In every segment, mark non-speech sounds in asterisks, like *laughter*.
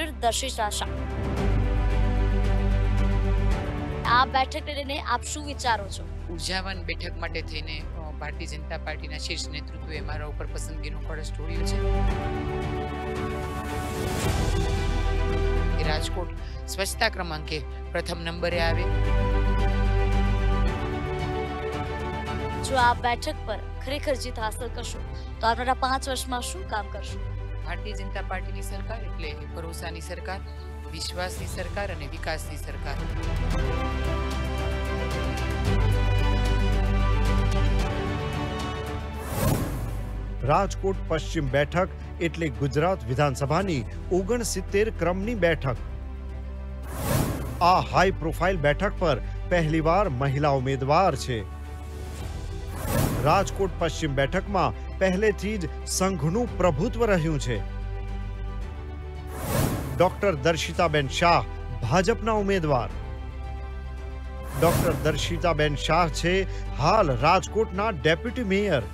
director દર્શિતા Shah આ બેઠક લઈને આપ શું વિચારો છો ઉર્જાવાન બેઠક માટે થઈને ભારતીય જનતા પાર્ટીના શીર્ષ નેતૃત્વે મારા ઉપર પસંદગીનો કળશ ઢોળ્યો છે રાજકોટ સ્વચ્છતા ક્રમાંકે પ્રથમ નંબરે આવે જો આ બેઠક પર ખરેખર જીત હાંસલ કરશો તો આવનારા પાંચ વર્ષમાં શું કામ કરશો ભારતીય જનતા પાર્ટીની સરકાર એટલે ભરોસાની સરકાર વિશ્વાસની સરકાર અને વિકાસની સરકાર રાજકોટ પશ્ચિમ બેઠક એટલે ગુજરાત વિધાનસભાની ઓગણસિત્તેર ક્રમની બેઠક આ હાઈ પ્રોફાઇલ બેઠક પર પહેલીવાર મહિલા ઉમેદવાર છે રાજકોટ પશ્ચિમ બેઠકમાં પહેલે ચીજ સંગઘનુ પ્રભુત્વ રહ્યું છે ડોક્ટર દર્શિતાબેન શાહ ભાજપના ઉમેદવાર ડોક્ટર દર્શિતાબેન શાહ છે હાલ રાજકોટના ડેપ્યુટી મેયર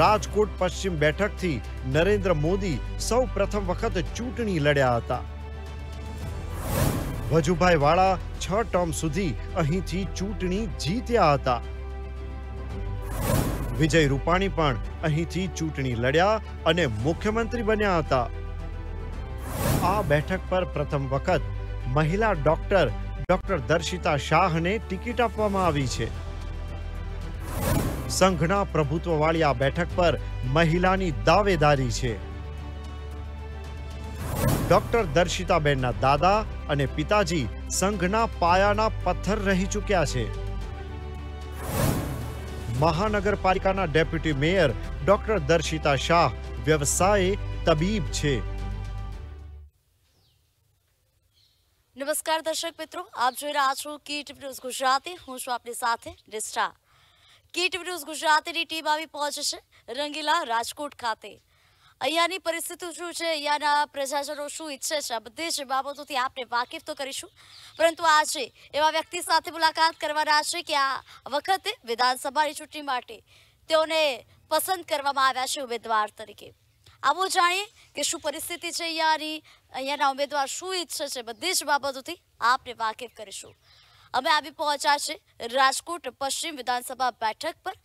રાજકોટ પશ્ચિમ બેઠકથી નરેન્દ્ર મોદી સૌપ્રથમ વખત ચૂટણી લડ્યા હતા વજુભાઈ વાળા 6 ટર્મ સુધી અહીંથી ચૂટણી જીત્યા હતા વિજય રૂપાણી પણ અહીંથી ચૂંટણી લડ્યા અને મુખ્યમંત્રી બન્યા હતા આ બેઠક પર પ્રથમ વખત મહિલા ડોક્ટર ડોક્ટર દર્શિતા શાહને ટિકિટ આપવામાં આવી છે સંઘના પ્રભુત્વવાળી આ બેઠક પર મહિલાની દાવેદારી છે ડોક્ટર દર્શિતાબેનના દાદા અને પિતાજી સંઘના પાયાના પથ્થર રહી ચૂક્યા છે મહાનગરપાલિકાના deputy mayor doctor Darshita Shah વ્યવસાય તબીબ છે નમસ્કાર દર્શક મિત્રો આપ જોઈ રહ્યા છો કીટ ન્યૂઝ ગુજરાતી હું છું આપની સાથે ડિસ્ટા કીટ ન્યૂઝ ગુજરાતીની ટીમ આવી પહોંચે છે રંગીલા રાજકોટ ખાતે અહીંયાની પરિસ્થિતિ શું છે અહીંયાના પ્રજાજનો શું ઈચ્છે છે આ બધી જ બાબતોથી આપણે વાકેફ તો કરીશું પરંતુ આજે એવા વ્યક્તિ સાથે મુલાકાત કરવાના છે કે આ વખતે વિધાનસભાની ચૂંટણી માટે તેઓને પસંદ કરવામાં આવ્યા છે ઉમેદવાર તરીકે આવો જાણીએ કે શું પરિસ્થિતિ છે અહીંયાની અહીંયાના ઉમેદવાર શું ઈચ્છે છે બધી જ બાબતોથી આપને વાકેફ કરીશું અમે આવી પહોંચ્યા છે રાજકોટ પશ્ચિમ વિધાનસભા બેઠક પર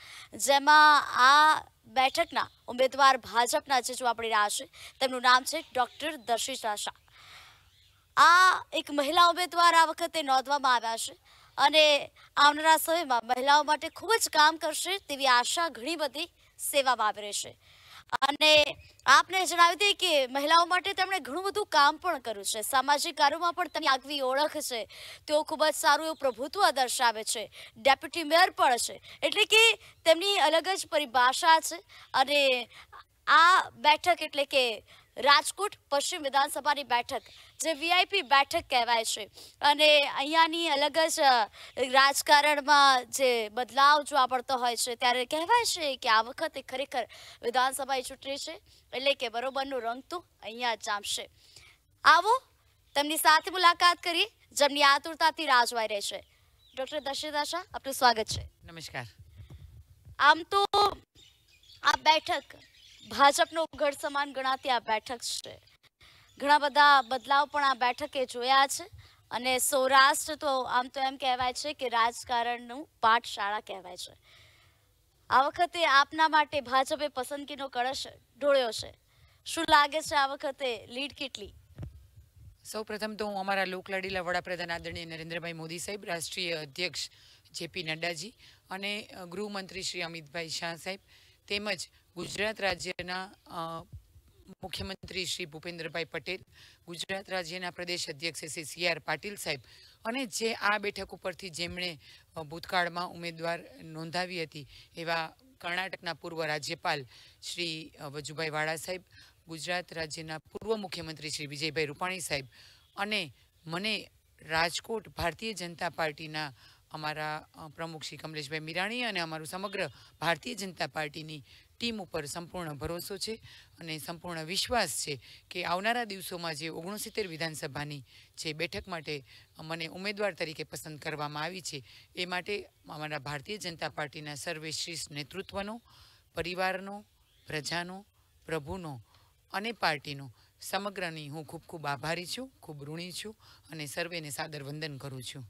જેમાં આ બેઠકના ઉમેદવાર ભાજપના જે આપણે રહ્યા છે તેમનું નામ છે ડૉક્ટર દર્શિતા શાહ આ એક મહિલા ઉમેદવાર આ વખતે નોંધવામાં આવ્યા છે અને આવનારા સમયમાં મહિલાઓ માટે ખૂબ જ કામ કરશે તેવી આશા ઘણી બધી સેવામાં આવી રહી છે અને આપને જણાવી દઈએ કે મહિલાઓ માટે તેમણે ઘણું બધું કામ પણ કર્યું છે સામાજિક કાર્યોમાં પણ તેમની આગવી ઓળખ છે તેઓ ખૂબ જ સારું એવું પ્રભુત્વ દર્શાવે છે ડેપ્યુટી મેયર પણ છે એટલે કે તેમની અલગ જ પરિભાષા છે અને આ બેઠક એટલે કે રાજકોટ પશ્ચિમ વિધાનસભાની બેઠક જે વીઆઈપી બેઠક કહેવાય છે અને અહીંયાની અલગ જ રાજકારણમાં જે બદલાવ જોવા પડતો હોય છે ત્યારે કહેવાય છે કે આ વખતે ખરેખર વિધાનસભા ચૂંટણી છે એટલે કે બરોબરનું રંગ તો અહીંયા જામશે આવો તેમની સાથે મુલાકાત કરી જેમની આતુરતાથી રાહ જોવાઈ રહી છે ડૉક્ટર દર્શિતા શાહ આપનું સ્વાગત છે નમસ્કાર આમ તો આ બેઠક ભાજપનો ગઢ સમાન ગણાતી આ બેઠક છે ઘણા બધા બદલાવ પણ આ બેઠકે જોયા છે અને સૌરાષ્ટ્ર તો આમ તો એમ કહેવાય છે કે રાજકારણનું પાઠશાળા કહેવાય છે આ વખતે આપના માટે ભાજપે પસંદગીનો કળશ ઢોળ્યો છે શું લાગે છે આ વખતે લીડ કેટલી સૌપ્રથમ તો હું અમારા લોકલાડીલા વડાપ્રધાન આદરણીય નરેન્દ્રભાઈ મોદી સાહેબ રાષ્ટ્રીય અધ્યક્ષ જેપી નડ્ડાજી અને ગૃહમંત્રી શ્રી અમિતભાઈ શાહ સાહેબ તેમજ ગુજરાત રાજ્યના મુખ્યમંત્રી શ્રી ભૂપેન્દ્રભાઈ પટેલ ગુજરાત રાજ્યના પ્રદેશ અધ્યક્ષ શ્રી સી આર પાટીલ સાહેબ અને જે આ બેઠક ઉપરથી જેમણે ભૂતકાળમાં ઉમેદવાર નોંધાવી હતી એવા કર્ણાટકના પૂર્વ રાજ્યપાલ શ્રી વજુભાઈ વાળા સાહેબ ગુજરાત રાજ્યના પૂર્વ મુખ્યમંત્રી શ્રી વિજયભાઈ રૂપાણી સાહેબ અને મને રાજકોટ ભારતીય જનતા પાર્ટીના અમારા પ્રમુખ શ્રી કમલેશભાઈ મીરાણી અને અમારું સમગ્ર ભારતીય જનતા પાર્ટીની ટીમ ઉપર સંપૂર્ણ ભરોસો છે અને સંપૂર્ણ વિશ્વાસ છે કે આવનારા દિવસોમાં જે ઓગણસિત્તેર વિધાનસભાની જે બેઠક માટે મને ઉમેદવાર તરીકે પસંદ કરવામાં આવી છે એ માટે અમારા ભારતીય જનતા પાર્ટીના સર્વશ્રેષ્ઠ નેતૃત્વનો પરિવારનો પ્રજાનો પ્રભુનો અને પાર્ટીનો સમગ્રની હું ખૂબ ખૂબ આભારી છું ખૂબ ઋણી છું અને સર્વેને સાદર વંદન કરું છું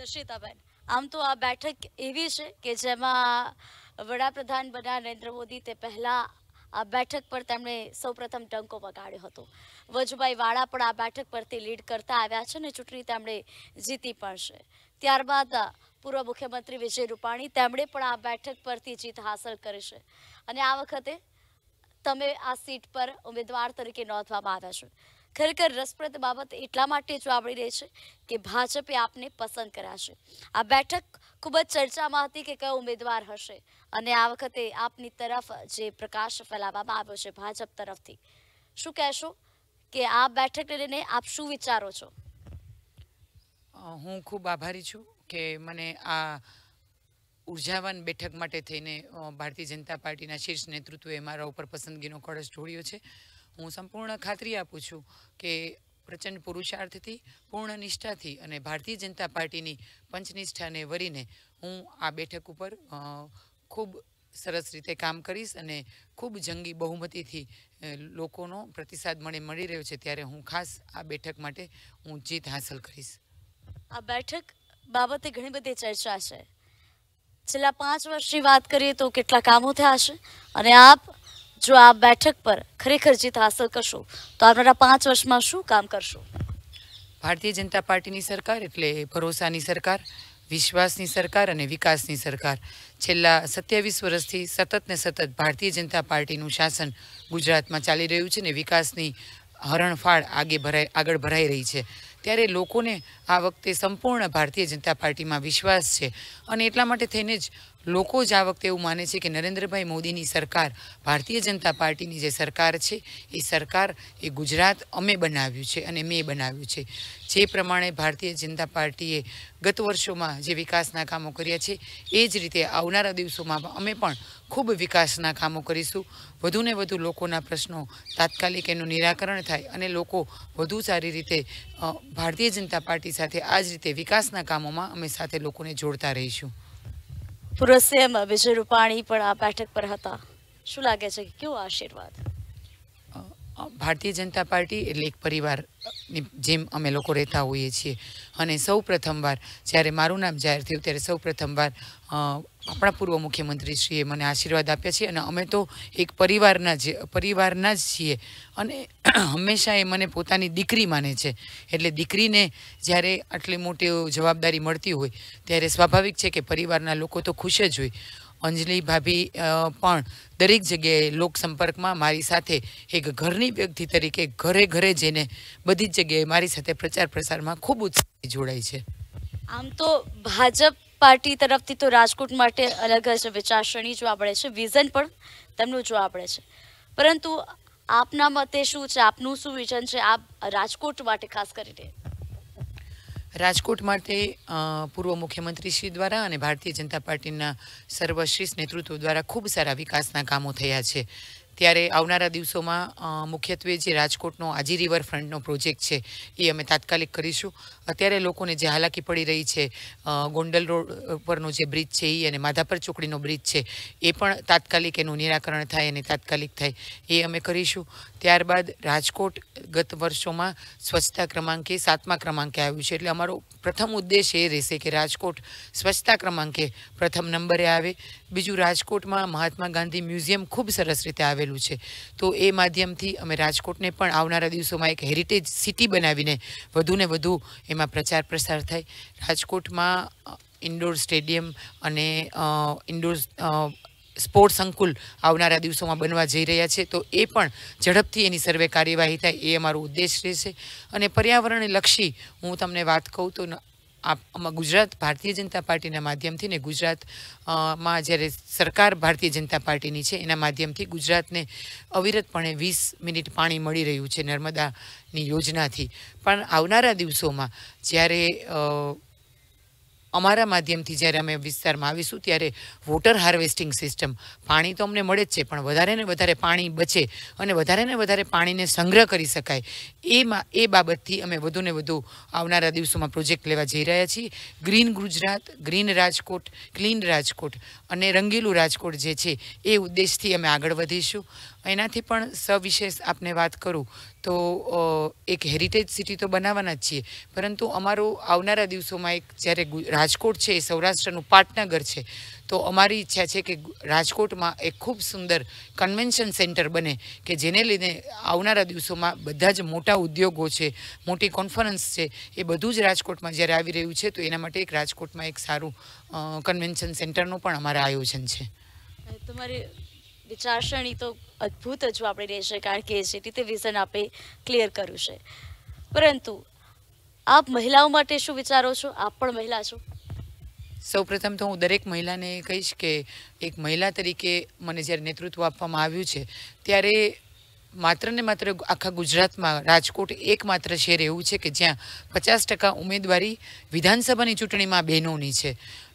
દર્શિતાબેન આમ તો આ બેઠક એવી છે કે જેમાં વડાપ્રધાન બન્યા નરેન્દ્ર મોદી તે પહેલાં આ બેઠક પર તેમણે સૌપ્રથમ ટંકો વગાડ્યો હતો વજુભાઈ વાળા પણ આ બેઠક પરથી લીડ કરતા આવ્યા છે અને ચૂંટણી તેમણે જીતી પણ છે ત્યારબાદ પૂર્વ મુખ્યમંત્રી વિજય રૂપાણી તેમણે પણ આ બેઠક પરથી જીત હાંસલ કરી છે અને આ વખતે તમે આ સીટ પર ઉમેદવાર તરીકે નોંધવામાં આવ્યા છો ખરેખર રસપ્રદ બાબત એટલા માટે જ આવડી રહી છે કે ભાજપે આપને પસંદ કરાશે આ બેઠક ખૂબ જ ચર્ચામાં હતી કે કયો ઉમેદવાર હશે અને આ વખતે આપની તરફ જે પ્રકાશ ફેલાવવામાં આવ્યો છે ભાજપ તરફથી શું કહેશો કે આ બેઠકને લઈને આપ શું વિચારો છો હું ખૂબ આભારી છું કે મને આ ઉર્જાવાન બેઠક માટે થઈને ભારતીય જનતા પાર્ટીના શીર્ષ નેતૃત્વે મારા ઉપર પસંદગીનો કળશ જોડ્યો છે હું સંપૂર્ણ ખાતરી આપું છું કે પ્રચંડ પુરુષાર્થથી પૂર્ણ નિષ્ઠાથી અને ભારતીય જનતા પાર્ટીની પંચનિષ્ઠાને વરીને હું આ બેઠક ઉપર ખૂબ સરસ રીતે કામ કરીશ અને ખૂબ જંગી બહુમતીથી લોકોનો પ્રતિસાદ મને મળી રહ્યો છે ત્યારે હું ખાસ આ બેઠક માટે હું જીત હાંસલ કરીશ આ બેઠક બાબતે ઘણી બધી ચર્ચા છે છેલ્લા પાંચ વર્ષની વાત કરીએ તો કેટલા કામો થયા છે અને આપ જો આ બેઠક પર ખરેખર જીત હાંસલ કરશો તો આવનારા પાંચ વર્ષમાં શું કામ કરશો ભારતીય જનતા પાર્ટીની સરકાર એટલે ભરોસાની સરકાર વિશ્વાસની સરકાર અને વિકાસની સરકાર છેલ્લા સત્યાવીસ વર્ષથી સતત ને સતત ભારતીય જનતા પાર્ટીનું શાસન ગુજરાતમાં ચાલી રહ્યું છે ને વિકાસની હરણફાળ આગે ભરાઈ આગળ ભરાઈ રહી છે ત્યારે લોકોને આ વખતે સંપૂર્ણ ભારતીય જનતા પાર્ટીમાં વિશ્વાસ છે અને એટલા માટે થઈને જ લોકો જ આ વખતે એવું માને છે કે નરેન્દ્રભાઈ મોદીની સરકાર ભારતીય જનતા પાર્ટીની જે સરકાર છે એ સરકાર એ ગુજરાત અમે બનાવ્યું છે અને મેં બનાવ્યું છે જે પ્રમાણે ભારતીય જનતા પાર્ટીએ ગત વર્ષોમાં જે વિકાસના કામો કર્યા છે એ જ રીતે આવનારા દિવસોમાં અમે પણ ખૂબ વિકાસના કામો કરીશું વધુને વધુ લોકોના પ્રશ્નો તાત્કાલિક એનું નિરાકરણ થાય અને લોકો વધુ સારી રીતે ભારતીય જનતા પાર્ટી સાથે આ જ રીતે વિકાસના કામોમાં અમે સાથે લોકોને જોડતા રહીશું પૂર્વ સીએમ વિજય રૂપાણી પણ આ બેઠક પર હતા શું લાગે છે કે કેવો આશીર્વાદ ભારતીય જનતા પાર્ટી એટલે એક પરિવારની જેમ અમે લોકો રહેતા હોઈએ છીએ અને સૌ પ્રથમવાર જ્યારે મારું નામ જાહેર થયું ત્યારે સૌ પ્રથમવાર આપણા પૂર્વ મુખ્યમંત્રીશ્રીએ મને આશીર્વાદ આપ્યા છે અને અમે તો એક પરિવારના જ પરિવારના જ છીએ અને *clears throat* હંમેશા એ મને પોતાની દીકરી માને છે એટલે દીકરીને જ્યારે આટલી મોટી જવાબદારી મળતી હોય ત્યારે સ્વાભાવિક છે કે પરિવારના લોકો તો ખુશ જ હોય અંજલિ ભાભી પણ દરેક જગ્યાએ લોકસંપર્કમાં મારી સાથે એક ઘરની વ્યક્તિ તરીકે ઘરે ઘરે જઈને બધી જ જગ્યાએ મારી સાથે પ્રચાર પ્રસારમાં ખૂબ ઉત્સાહી જોડાય છે આમ તો ભાજપ પાર્ટી તરફથી તો રાજકોટ માટે અલગ જ વિચારસરણી જોવા પડે છે વિઝન પણ તેમનું જોવા પડે છે પરંતુ આપના મતે શું છે આપનું શું વિઝન છે આપ રાજકોટ માટે ખાસ કરીને રાજકોટ માટે પૂર્વ મુખ્યમંત્રી શ્રી દ્વારા અને ભારતીય જનતા પાર્ટીના સર્વશ્રેષ્ઠ નેતૃત્વ દ્વારા ખૂબ સારા વિકાસના કામો થયા છે ત્યારે આવનારા દિવસોમાં મુખ્યત્વે જે રાજકોટનો આજી રિવરફ્રન્ટનો પ્રોજેક્ટ છે એ અમે તાત્કાલિક કરીશું અત્યારે લોકોને જે હાલાકી પડી રહી છે ગોંડલ રોડ પરનો જે બ્રિજ છે એ અને માધાપર ચોકડીનો બ્રિજ છે એ પણ તાત્કાલિક એનું નિરાકરણ થાય અને તાત્કાલિક થાય એ અમે કરીશું ત્યારબાદ રાજકોટ ગત વર્ષોમાં સ્વચ્છતા ક્રમાંકે સાતમા ક્રમાંકે આવ્યું છે એટલે અમારો પ્રથમ ઉદ્દેશ એ રહેશે કે રાજકોટ સ્વચ્છતા ક્રમાંકે પ્રથમ નંબરે આવે બીજું રાજકોટમાં મહાત્મા ગાંધી મ્યુઝિયમ ખૂબ સરસ રીતે આવેલું છે તો એ માધ્યમથી અમે રાજકોટને પણ આવનારા દિવસોમાં એક હેરિટેજ સિટી બનાવીને વધુને વધુ એમાં પ્રચાર પ્રસાર થાય રાજકોટમાં ઇન્ડોર સ્ટેડિયમ અને ઇન્ડોર સ્પોર્ટ સંકુલ આવનારા દિવસોમાં બનવા જઈ રહ્યા છે તો એ પણ ઝડપથી એની સર્વે કાર્યવાહી થાય એ અમારો ઉદ્દેશ રહેશે અને પર્યાવરણને લક્ષી હું તમને વાત કહું તો આમાં ગુજરાત ભારતીય જનતા પાર્ટીના માધ્યમથી ને ગુજરાત માં જ્યારે સરકાર ભારતીય જનતા પાર્ટીની છે એના માધ્યમથી ગુજરાતને અવિરતપણે વીસ મિનિટ પાણી મળી રહ્યું છે નર્મદાની યોજનાથી પણ આવનારા દિવસોમાં જ્યારે અમારા માધ્યમથી જ્યારે અમે વિસ્તારમાં આવીશું ત્યારે વોટર હાર્વેસ્ટિંગ સિસ્ટમ પાણી તો અમને મળે જ છે પણ વધારે ને વધારે પાણી બચે અને વધારે ને વધારે પાણીને સંગ્રહ કરી શકાય એમાં એ બાબતથી અમે વધુને વધુ આવનારા દિવસોમાં પ્રોજેક્ટ લેવા જઈ રહ્યા છીએ green Gujarat green Rajkot clean Rajkot અને રંગીલું રાજકોટ જે છે એ ઉદ્દેશથી અમે આગળ વધીશું એનાથી પણ સવિશેષ આપને વાત કરું તો એક હેરિટેજ સિટી તો બનાવવાના જ છીએ પરંતુ અમારું આવનારા દિવસોમાં એક જ્યારે રાજકોટ છે એ સૌરાષ્ટ્રનું પાટનગર છે તો અમારી ઈચ્છા છે કે રાજકોટમાં એક ખૂબ સુંદર કન્વેન્શન સેન્ટર બને કે જેને લીધે આવનારા દિવસોમાં બધા જ મોટા ઉદ્યોગો છે મોટી કોન્ફરન્સ છે એ બધું જ રાજકોટમાં જ્યારે આવી રહ્યું છે તો એના માટે એક રાજકોટમાં એક સારું કન્વેન્શન સેન્ટરનું પણ અમારા આયોજન છે તમારી વિચારસરણી તો અદ્ભુત જ આપણે રહેશે કારણ કે જેથી તે વિઝન આપે ક્લિયર કર્યું છે પરંતુ આપ મહિલાઓ માટે શું વિચારો છો આપ પણ મહિલા છો સૌપ્રથમ તો હું દરેક મહિલાને કહીશ કે એક મહિલા તરીકે મને જ્યારે નેતૃત્વ આપવામાં આવ્યું છે ત્યારે માત્ર ને માત્ર આખા ગુજરાતમાં રાજકોટ એકમાત્ર શહેર એવું છે કે જ્યાં પચાસ ટકા ઉમેદવારી વિધાનસભાની ચૂંટણીમાં બહેનોની છે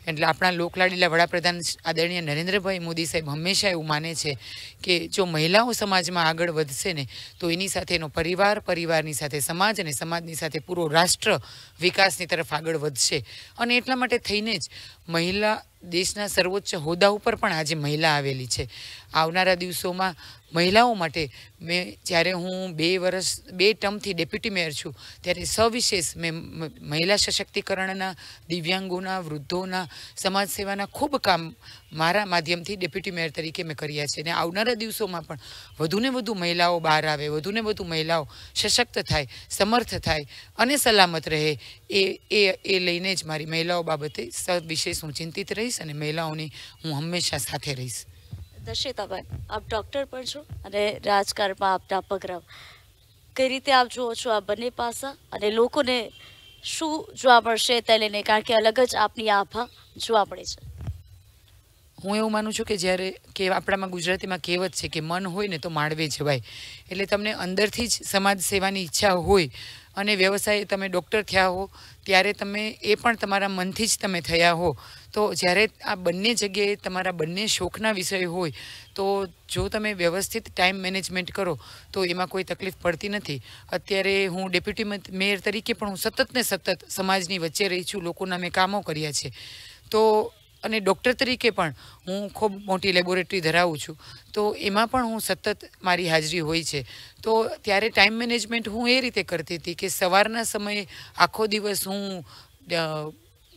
એટલે આપણા લોકલાડીલા વડાપ્રધાન આદરણીય નરેન્દ્રભાઈ મોદી સાહેબ હંમેશા એવું માને છે કે જો મહિલાઓ સમાજમાં આગળ વધશે ને તો એની સાથે એનો પરિવાર પરિવારની સાથે સમાજ અને સમાજની સાથે પૂરો રાષ્ટ્ર વિકાસની તરફ આગળ વધશે અને એટલા માટે થઈને જ મહિલા દેશના સર્વોચ્ચ હોદ્દા ઉપર પણ આજે મહિલા આવેલી છે આવનારા દિવસોમાં મહિલાઓ માટે મેં જ્યારે હું બે વર્ષ બે ટર્મથી ડેપ્યુટી મેયર છું ત્યારે સવિશેષ મેં મહિલા સશક્તિકરણના દિવ્યાંગોના વૃદ્ધોના સમાજસેવાના ખૂબ કામ મારા માધ્યમથી ડેપ્યુટી મેયર તરીકે મેં કર્યા છે અને આવનારા દિવસોમાં પણ વધુને વધુ મહિલાઓ બહાર આવે વધુને વધુ મહિલાઓ સશક્ત થાય સમર્થ થાય અને સલામત રહે એ એ એ લઈને જ મારી મહિલાઓ બાબતે સવિશેષ હું ચિંતિત રહીશ અને મહિલાઓની હું હંમેશા સાથે રહીશ દર્શિતાબેન આપ ડૉક્ટર પણ છો અને રાજકારણમાં આપના પગરાવ કઈ રીતે આપ જુઓ છો આ બંને પાસા અને લોકોને શું જોવા મળશે તે લઈને કારણ કે અલગ જ આપની આભા જોવા મળે છે હું એવું માનું છું કે જ્યારે કે આપણામાં ગુજરાતીમાં કહેવત છે કે મન હોય ને તો માળવે જવાય એટલે તમને અંદરથી જ સમાજ સેવાની ઈચ્છા હોય અને વ્યવસાય તમે ડૉક્ટર થયા હો ત્યારે તમે એ પણ તમારા મનથી જ તમે થયા હો તો જ્યારે આ બંને જગ્યાએ તમારા બંને શોખના વિષય હોય તો જો તમે વ્યવસ્થિત ટાઈમ મેનેજમેન્ટ કરો તો એમાં કોઈ તકલીફ પડતી નથી અત્યારે હું ડેપ્યુટી મેયર તરીકે પણ હું સતત ને સતત સમાજની વચ્ચે રહી છું લોકોના મેં કામો કર્યા છે તો અને ડૉક્ટર તરીકે પણ હું ખૂબ મોટી લેબોરેટરી ધરાવું છું તો એમાં પણ હું સતત મારી હાજરી હોય છે તો ત્યારે ટાઈમ મેનેજમેન્ટ હું એ રીતે કરતી હતી કે સવારના સમયે આખો દિવસ હું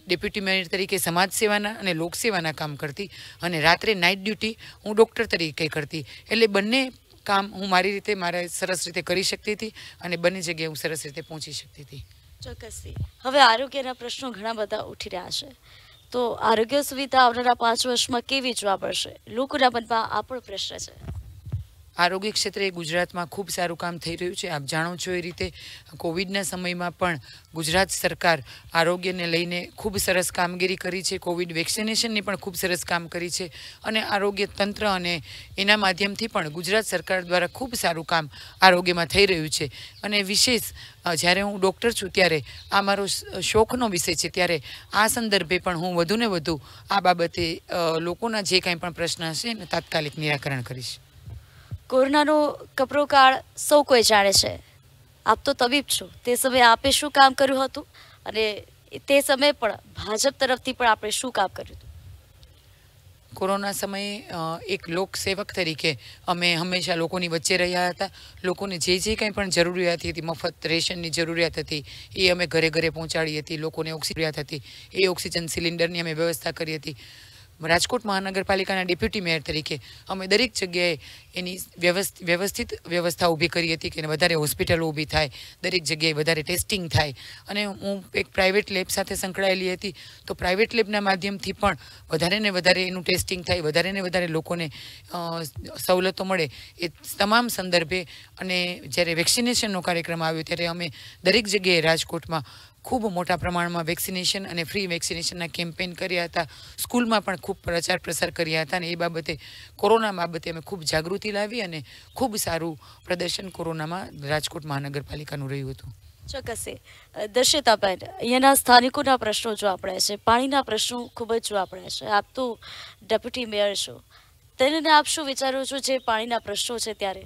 ડેપ્યુટી મેનેજર તરીકે સમાજ સેવાના અને લોકસેવાના કામ કરતી અને રાત્રે નાઇટ ડ્યુટી હું ડૉક્ટર તરીકે કરતી એટલે બંને કામ હું મારી રીતે મારે સરસ રીતે કરી શકતી હતી અને બંને જગ્યાએ હું સરસ રીતે પહોંચી શકતી હતી ચોક્કસથી હવે આરોગ્યના પ્રશ્નો ઘણા બધા ઉઠી રહ્યા છે તો આરોગ્ય સુવિધા આવનારા પાંચ વર્ષમાં કેવી જોવા મળશે લોકોના મનમાં આ પણ પ્રશ્ન છે આરોગ્ય ક્ષેત્રે ગુજરાતમાં ખૂબ સારું કામ થઈ રહ્યું છે આપ જાણો છો એ રીતે કોવિડના સમયમાં પણ ગુજરાત સરકાર આરોગ્યને લઈને ખૂબ સરસ કામગીરી કરી છે કોવિડ વેક્સિનેશનની પણ ખૂબ સરસ કામ કરી છે અને આરોગ્ય તંત્ર અને એના માધ્યમથી પણ ગુજરાત સરકાર દ્વારા ખૂબ સારું કામ આરોગ્યમાં થઈ રહ્યું છે અને વિશેષ જ્યારે હું ડૉક્ટર છું ત્યારે આ મારો શોખનો વિષય છે ત્યારે આ સંદર્ભે પણ હું વધુને વધુ આ બાબતે લોકોના જે કાંઈ પણ પ્રશ્ન હશે એને તાત્કાલિક નિરાકરણ કરીશ કોરોનાનો કપરો કાળ સૌ કોઈ જાણે છે આપ તો તબીબ છો તે સમયે આપે શું કામ કર્યું હતું અને તે સમયે પણ ભાજપ તરફથી પણ આપણે શું કામ કર્યું હતું કોરોના સમયે એક લોકસેવક તરીકે અમે હંમેશા લોકોની વચ્ચે રહ્યા હતા લોકોને જે જે કંઈ પણ જરૂરિયાત હતી મફત રેશનની જરૂરિયાત હતી એ અમે ઘરે ઘરે પહોંચાડી હતી લોકોને ઓક્સિજન હતી એ ઓક્સિજન સિલિન્ડરની અમે વ્યવસ્થા કરી હતી રાજકોટ મહાનગરપાલિકાના ડેપ્યુટી મેયર તરીકે અમે દરેક જગ્યાએ એની વ્યવસ્થિત વ્યવસ્થા ઊભી કરી હતી કે વધારે હોસ્પિટલો ઊભી થાય દરેક જગ્યાએ વધારે ટેસ્ટિંગ થાય અને હું એક પ્રાઇવેટ લેબ સાથે સંકળાયેલી હતી તો પ્રાઇવેટ લેબના માધ્યમથી પણ વધારે ને વધારે એનું ટેસ્ટિંગ થાય વધારે ને વધારે લોકોને સવલતો મળે એ તમામ સંદર્ભે અને જ્યારે વેક્સિનેશનનો કાર્યક્રમ આવ્યો ત્યારે અમે દરેક જગ્યાએ રાજકોટમાં ખૂબ મોટા પ્રમાણમાં વેક્સિનેશન અને ફ્રી વેક્સિનેશનના કેમ્પેન કર્યા હતા સ્કૂલમાં પણ ખૂબ પ્રચાર પ્રસાર કર્યા હતા અને એ બાબતે કોરોના બાબતે અમે ખૂબ જાગૃતિ લાવી અને ખૂબ સારું પ્રદર્શન કોરોનામાં રાજકોટ મહાનગરપાલિકાનું રહ્યું હતું ચોક્કસે દર્શિતાબેન અહીંયાના સ્થાનિકોના પ્રશ્નો જો આપણે છે પાણીના પ્રશ્નો ખૂબ જ જો આપણે છે આપ તો ડેપ્યુટી મેયર છો તેને આપ શું વિચારો છો જે પાણીના પ્રશ્નો છે ત્યારે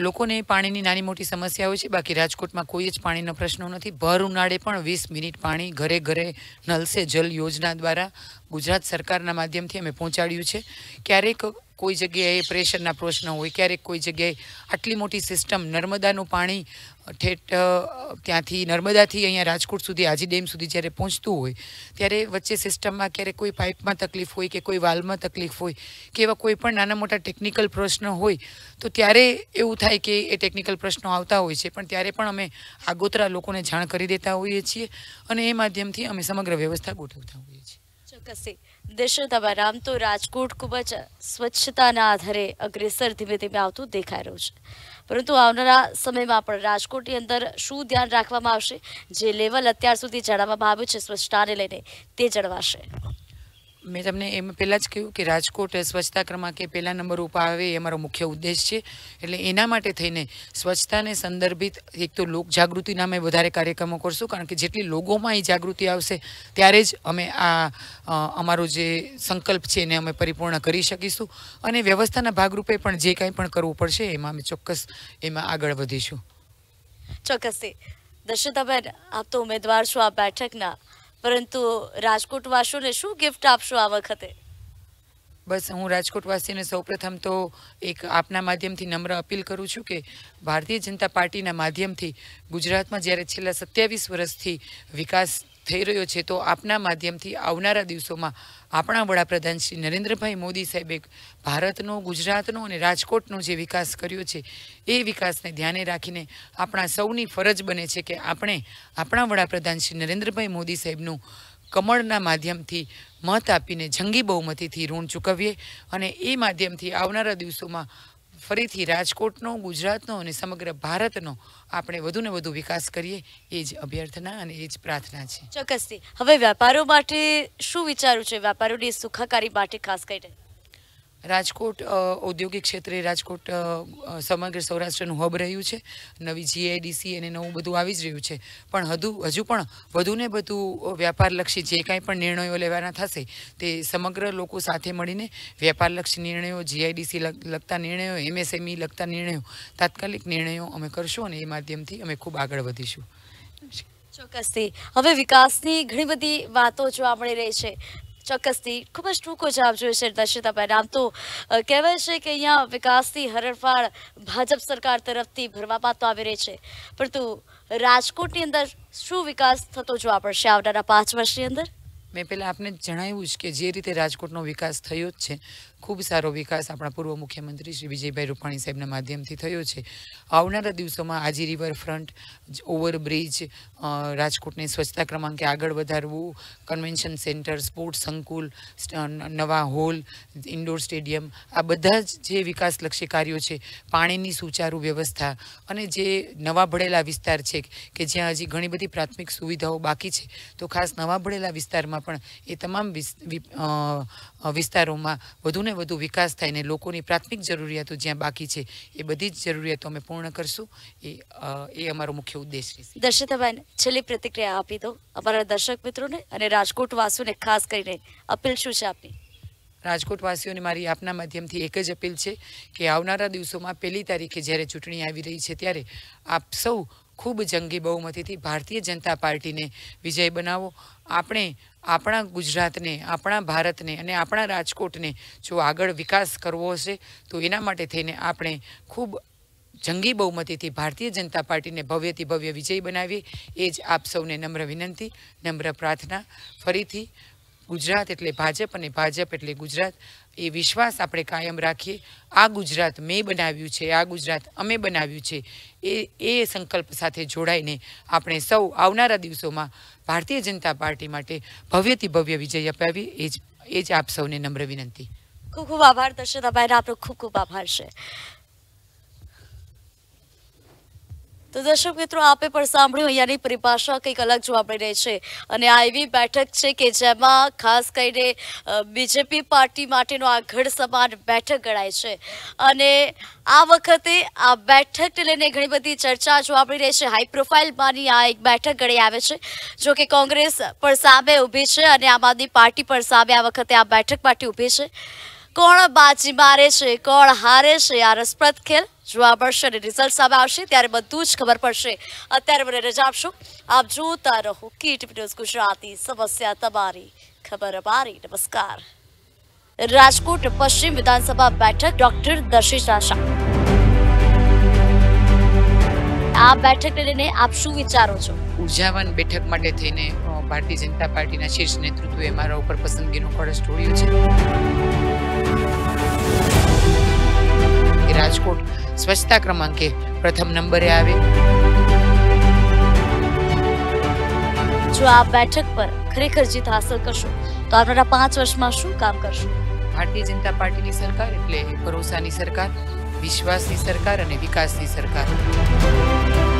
લોકોને પાણીની નાની મોટી સમસ્યાઓ છે બાકી રાજકોટમાં કોઈ જ પાણીનો પ્રશ્ન નથી ભર ઉનાળે પણ વીસ મિનિટ પાણી ઘરે ઘરે નલસે જલ યોજના દ્વારા ગુજરાત સરકારના માધ્યમથી અમે પહોંચાડ્યું છે ક્યારેક કોઈ જગ્યાએ પ્રેશરના પ્રશ્ન હોય ક્યારેક કોઈ જગ્યાએ આટલી મોટી સિસ્ટમ નર્મદાનું પાણી ઠેઠ ત્યાંથી નર્મદાથી અહીંયા રાજકોટ સુધી આજી ડેમ સુધી જ્યારે પહોંચતું હોય ત્યારે વચ્ચે સિસ્ટમમાં ક્યારેક કોઈ પાઇપમાં તકલીફ હોય કે કોઈ વાલમાં તકલીફ હોય કે એવા કોઈ પણ નાના મોટા ટેકનિકલ પ્રશ્ન હોય તો ત્યારે એવું થાય કે એ ટેકનિકલ પ્રશ્નો આવતા હોય છે પણ ત્યારે પણ અમે આગોતરા લોકોને જાણ કરી દેતા હોઈએ છીએ અને એ માધ્યમથી અમે સમગ્ર વ્યવસ્થા ગોઠવતા હોઈએ છીએ કસે દિશા રામ તો રાજકોટ ખૂબ જ સ્વચ્છતાના આધારે અગ્રેસર ધીમે ધીમે આવતું દેખાઈ રહ્યું છે પરંતુ આવનારા સમયમાં પણ રાજકોટની અંદર શું ધ્યાન રાખવામાં આવશે જે લેવલ અત્યાર સુધી જણાવવામાં આવ્યું છે સ્વચ્છતાને લઈને તે જળવાશે મેં તમને એમ પહેલાં જ કહ્યું કે રાજકોટ સ્વચ્છતા ક્રમાંકે પહેલાં નંબર ઉપર આવે એ અમારો મુખ્ય ઉદ્દેશ છે એટલે એના માટે થઈને સ્વચ્છતાને સંદર્ભિત એક તો લોક જાગૃતિ નામે વધારે કાર્યક્રમો કરશું કારણ કે જેટલી લોકોમાં એ જાગૃતિ આવશે ત્યારે જ અમે આ અમારો જે સંકલ્પ છે એને અમે પરિપૂર્ણ કરી શકીશું અને વ્યવસ્થાના ભાગરૂપે પણ જે કાંઈ પણ કરવું પડશે એમાં અમે ચોક્કસ એમાં આગળ વધીશું ચોક્કસથી દર્શિતાબેન આપ તો ઉમેદવાર છો આ બેઠકના પરંતુ રાજકોટવાસીઓને શું ગિફ્ટ આપશો આ વખતે બસ હું રાજકોટવાસીને સૌપ્રથમ તો એક આપના માધ્યમથી નમ્ર અપીલ કરું છું કે ભારતીય જનતા પાર્ટીના માધ્યમથી ગુજરાતમાં જ્યારે છેલ્લા સત્યાવીસ વર્ષથી વિકાસ થઈ રહ્યો છે તો આપના માધ્યમથી આવનારા દિવસોમાં આપણા વડાપ્રધાન શ્રી નરેન્દ્રભાઈ મોદી સાહેબે ભારતનો ગુજરાતનો અને રાજકોટનો જે વિકાસ કર્યો છે એ વિકાસને ધ્યાને રાખીને આપણા સૌની ફરજ બને છે કે આપણે આપણા વડાપ્રધાન શ્રી નરેન્દ્રભાઈ મોદી સાહેબનું કમળના માધ્યમથી મત આપીને જંગી બહુમતીથી ઋણ ચૂકવીએ અને એ માધ્યમથી આવનારા દિવસોમાં ફરીથી રાજકોટનો ગુજરાતનો અને સમગ્ર ભારતનો આપણે વધુને વધુ વિકાસ કરીએ એ જ અભ્યર્થના અને એ જ પ્રાર્થના છે ચોક્કસથી હવે વ્યાપારો માટે શું વિચારું છે વ્યાપારોની સુખાકારી માટે ખાસ કરીને રાજકોટ ઔદ્યોગિક ક્ષેત્રે રાજકોટ સમગ્ર સૌરાષ્ટ્રનું હબ રહ્યું છે નવી જીઆઈડીસી અને નવું બધું આવી જ રહ્યું છે પણ હજુ હજુ પણ વધુને વધુ વ્યાપારલક્ષી જે કાંઈ પણ નિર્ણયો લેવાના થશે તે સમગ્ર લોકો સાથે મળીને વ્યાપારલક્ષી નિર્ણયો જીઆઈડીસી લગતા નિર્ણયો એમએસએમઈ e લગતા નિર્ણયો તાત્કાલિક નિર્ણયો અમે કરશું અને એ માધ્યમથી અમે ખૂબ આગળ વધીશું ચોક્કસથી હવે વિકાસની ઘણી બધી વાતો જો આપણે રહી છે ચોક્કસથી ખૂબ જ ટૂંકો જવાબ જોયો છે દર્શિતાબેન આમ તો કહેવાય છે કે અહીંયા વિકાસથી હરણફાળ ભાજપ સરકાર તરફથી ભરવામાં તો આવી રહી છે પરંતુ રાજકોટની અંદર શું વિકાસ થતો જોવા પડશે આવનારા પાંચ વર્ષની અંદર મેં પહેલાં આપને જણાવ્યું છે કે જે રીતે રાજકોટનો વિકાસ થયો જ છે ખૂબ સારો વિકાસ આપણા પૂર્વ મુખ્યમંત્રી શ્રી વિજયભાઈ રૂપાણી સાહેબના માધ્યમથી થયો છે આવનારા દિવસોમાં આજી રિવરફ્રન્ટ ઓવરબ્રિજ રાજકોટને સ્વચ્છતા ક્રમાંકે આગળ વધારવું કન્વેન્શન સેન્ટર સ્પોર્ટ્સ સંકુલ નવા હોલ ઇન્ડોર સ્ટેડિયમ આ બધા જ જે વિકાસલક્ષી કાર્યો છે પાણીની સુચારુ વ્યવસ્થા અને જે નવા ભળેલા વિસ્તાર છે કે જ્યાં હજી ઘણી બધી પ્રાથમિક સુવિધાઓ બાકી છે તો ખાસ નવા ભળેલા વિસ્તારમાં પણ એ તમામ વિસ્તારોમાં વધુને વધુને વધુ વિકાસ થાય ને લોકોની પ્રાથમિક જરૂરિયાતો જ્યાં બાકી છે એ બધી જ જરૂરિયાતો અમે પૂર્ણ કરશું એ એ અમારો મુખ્ય ઉદ્દેશ રહેશે દર્શિતાબેન છેલ્લી પ્રતિક્રિયા આપી દો અમારા દર્શક મિત્રોને અને રાજકોટ વાસુને ખાસ કરીને અપીલ શું છે આપની રાજકોટવાસીઓને મારી આપના માધ્યમથી એક જ અપીલ છે કે આવનારા દિવસોમાં પહેલી તારીખે જ્યારે ચૂંટણી આવી રહી છે ત્યારે આપ સૌ ખૂબ જંગી બહુમતીથી ભારતીય જનતા પાર્ટીને વિજય બનાવો આપણે આપણા ગુજરાતને આપણા ભારતને અને આપણા રાજકોટને જો આગળ વિકાસ કરવો હશે તો એના માટે થઈને આપણે ખૂબ જંગી બહુમતીથી ભારતીય જનતા પાર્ટીને ભવ્યથી ભવ્ય વિજય બનાવીએ એ જ આપ સૌને નમ્ર વિનંતી નમ્ર પ્રાર્થના ફરીથી ગુજરાત એટલે ભાજપ અને ભાજપ એટલે ગુજરાત એ વિશ્વાસ આપણે કાયમ રાખીએ આ ગુજરાત મેં બનાવ્યું છે આ ગુજરાત અમે બનાવ્યું છે એ એ સંકલ્પ સાથે જોડાઈને આપણે સૌ આવનારા દિવસોમાં ભારતીય જનતા પાર્ટી માટે ભવ્યથી ભવ્ય વિજય અપાવી એ જ એ જ આપ સૌને નમ્ર વિનંતી ખૂબ ખૂબ આભાર દર્શનાભાઈના આપનો ખૂબ ખૂબ આભાર છે તો દર્શક મિત્રો આપે પણ સાંભળ્યું અહીંયાની પરિભાષા કંઈક અલગ જોવા મળી રહી છે અને આ એવી બેઠક છે કે જેમાં ખાસ કરીને બીજેપી પાર્ટી માટેનો આ ઘડ સમાન બેઠક ગણાય છે અને આ વખતે આ બેઠકને લઈને ઘણી બધી ચર્ચા જોવા મળી રહી છે હાઈ પ્રોફાઇલમાંની આ એક બેઠક ગણી આવે છે જોકે કોંગ્રેસ પણ સામે ઊભી છે અને આમ આદમી પાર્ટી પણ સામે આ વખતે આ બેઠક માટે ઊભી છે કોણ બાજી મારે છે કોણ હારે છે આ રસપ્રદ ખેલ જોવા મળશે અને રિઝલ્ટ સામે આવશે ત્યારે બધું જ ખબર પડશે અત્યારે મને રજા આપશો આપ જોતા રહો કીટ ન્યૂઝ ગુજરાતી સમસ્યા તમારી ખબર અમારી નમસ્કાર રાજકોટ પશ્ચિમ વિધાનસભા બેઠક ડોક્ટર દર્શિત શાહ આ બેઠકને લઈને આપ શું વિચારો છો ઉર્જાવાન બેઠક માટે થઈને ભારતીય જનતા પાર્ટીના શીર્ષ નેતૃત્વએ મારા ઉપર પસંદગીનો કળશ ઢોળ્યો છે રાજકોટ સ્વચ્છતા ક્રમાંકે પ્રથમ નંબરે આવે જો આ બેઠક પર ખરેખર જીત હાંસલ કરશો તો આવનારા પાંચ વર્ષમાં શું કામ કરશો ભારતીય જનતા પાર્ટીની સરકાર એટલે ભરોસાની સરકાર વિશ્વાસની સરકાર અને વિકાસની સરકાર